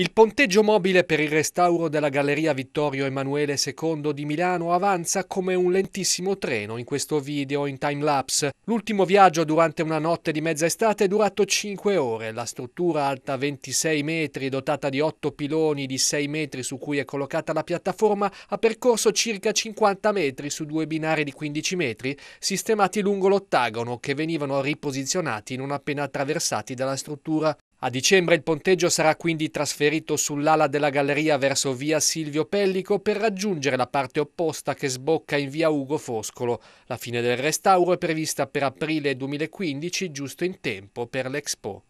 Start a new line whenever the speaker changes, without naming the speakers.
Il ponteggio mobile per il restauro della Galleria Vittorio Emanuele II di Milano avanza come un lentissimo treno in questo video in time lapse. L'ultimo viaggio durante una notte di mezza estate è durato 5 ore. La struttura alta 26 metri, dotata di 8 piloni di 6 metri su cui è collocata la piattaforma, ha percorso circa 50 metri su due binari di 15 metri, sistemati lungo l'ottagono che venivano riposizionati non appena attraversati dalla struttura. A dicembre il ponteggio sarà quindi trasferito sull'ala della galleria verso via Silvio Pellico per raggiungere la parte opposta che sbocca in via Ugo Foscolo. La fine del restauro è prevista per aprile 2015, giusto in tempo per l'Expo.